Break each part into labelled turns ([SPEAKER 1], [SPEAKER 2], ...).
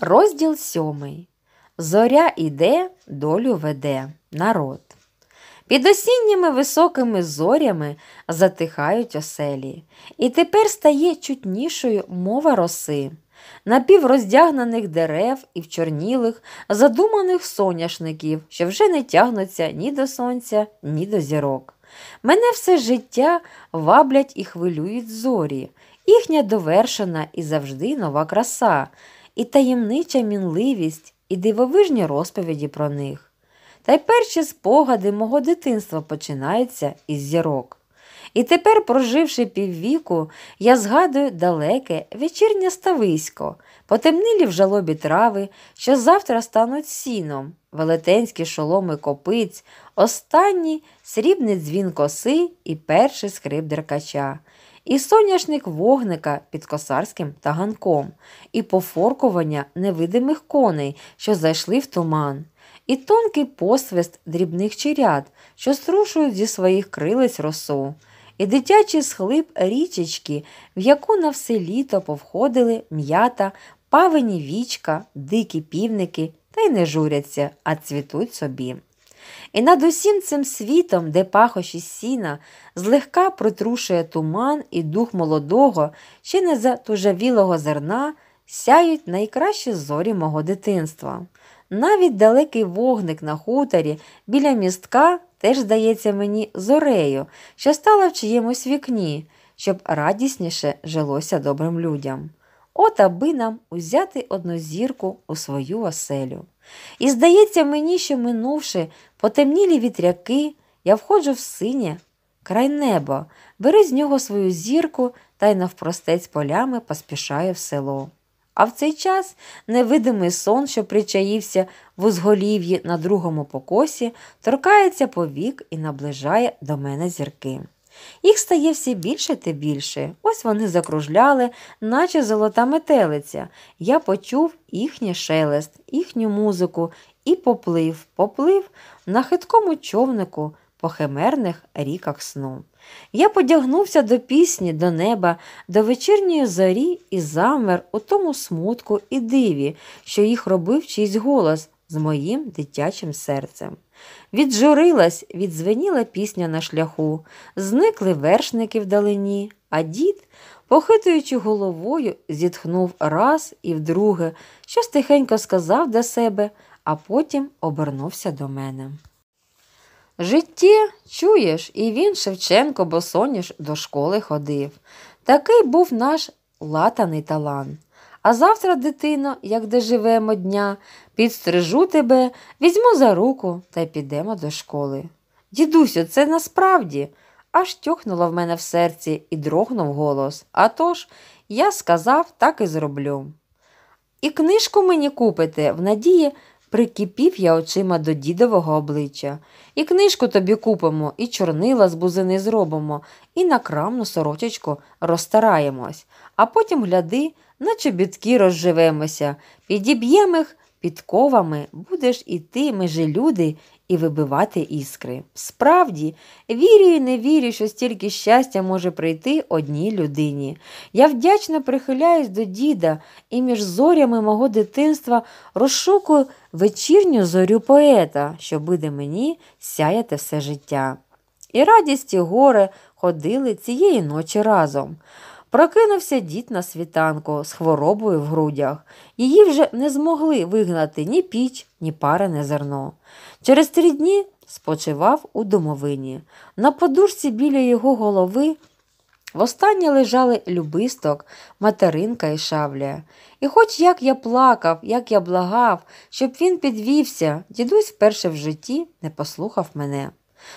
[SPEAKER 1] Розділ сьомий. Зоря іде, долю веде народ. Під осінніми високими зорями затихають оселі, і тепер стає чутнішою мова роси, напівроздягнених дерев і вчорнілих, задуманих соняшників, що вже не тягнуться ні до сонця, ні до зірок. Мене все життя ваблять і хвилюють зорі, їхня довершена і завжди нова краса і таємнича мінливість, і дивовижні розповіді про них. Та й перші спогади мого дитинства починаються із зірок. І тепер, проживши піввіку, я згадую далеке вечірнє стависько, потемнилі в жалобі трави, що завтра стануть сіном, велетенські шоломи копиць, останній срібний дзвін коси і перший скрип деркача і соняшник вогника під косарським таганком, і пофоркування невидимих коней, що зайшли в туман, і тонкий посвист дрібних чирят, що струшують зі своїх крилець росу, і дитячий схлип річечки, в яку на все літо повходили м'ята, павені вічка, дикі півники та й не журяться, а цвітуть собі. І над усім цим світом, де пахощі сіна, злегка притрушує туман і дух молодого, ще не затужавілого зерна, сяють найкращі зорі мого дитинства. Навіть далекий вогник на хуторі біля містка теж здається мені зорею, що стала в чиємусь вікні, щоб радісніше жилося добрим людям. От аби нам узяти одну зірку у свою оселю. І здається мені, що минувши потемнілі вітряки, я входжу в синє край неба, бери з нього свою зірку та й навпростець полями поспішає в село. А в цей час невидимий сон, що причаївся в узголів'ї на другому покосі, торкається повік і наближає до мене зірки. Їх стає все більше та більше. Ось вони закружляли, наче золота метелиця. Я почув їхній шелест, їхню музику і поплив, поплив на хиткому човнику по химерних ріках сну. Я подягнувся до пісні, до неба, до вечірньої зорі і замер у тому смутку і диві, що їх робив чийсь голос з моїм дитячим серцем. Віджурилась, відзвеніла пісня на шляху, зникли вершники вдалині, а дід, похитуючи головою, зітхнув раз і вдруге, щось тихенько сказав до себе, а потім обернувся до мене. Житті, чуєш, і він, Шевченко, бо соняш до школи ходив. Такий був наш латаний талант. А завтра, дитино, як доживемо дня, підстрижу тебе, візьму за руку та підемо до школи. Дідусю, це насправді. Аж тьохнуло в мене в серці і дрогнув голос. А тож, я сказав, так і зроблю. І книжку мені купите, в надії прикипів я очима до дідового обличчя. І книжку тобі купимо, і чорнила з бузини зробимо, і на крамну сорочечку розстараємось, а потім, гляди, наче бідки розживемося, підіб'єм їх підковами, будеш іти, люди, і вибивати іскри. Справді, вірю і не вірю, що стільки щастя може прийти одній людині. Я вдячно прихиляюсь до діда і між зорями мого дитинства розшукую вечірню зорю поета, що буде мені сяяти все життя. І радість і горе ходили цієї ночі разом. Прокинувся дід на світанку з хворобою в грудях. Її вже не змогли вигнати ні піч, ні парене зерно. Через три дні спочивав у домовині. На подушці біля його голови востаннє лежали любисток, материнка і шавля. І хоч як я плакав, як я благав, щоб він підвівся, дідусь вперше в житті не послухав мене.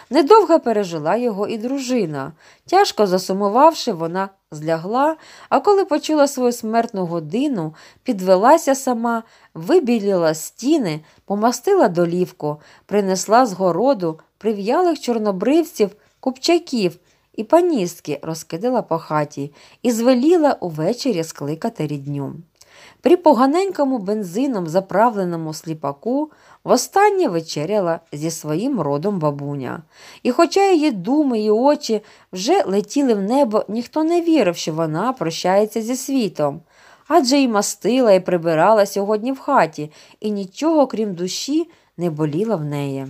[SPEAKER 1] Недовго пережила його і дружина. Тяжко засумувавши, вона злягла, а коли почула свою смертну годину, підвелася сама, вибіліла стіни, помастила долівку, принесла з городу прив'ялих чорнобривців, купчаків і паністки розкидала по хаті і звеліла увечері скликати рідню. При поганенькому бензином заправленому сліпаку востаннє вечеряла зі своїм родом бабуня. І, хоча її думи і очі вже летіли в небо, ніхто не вірив, що вона прощається зі світом. Адже і мастила, і прибирала сьогодні в хаті, і нічого, крім душі, не боліла в неї.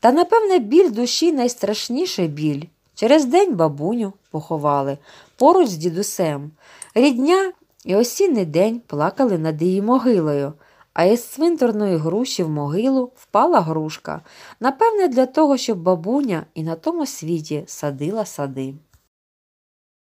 [SPEAKER 1] Та, напевне, біль душі найстрашніший біль. Через день бабуню поховали поруч з дідусем. Рідня і осінний день плакали над її могилою, а із цвинтарної груші в могилу впала грушка, напевне, для того, щоб бабуня і на тому світі садила сади.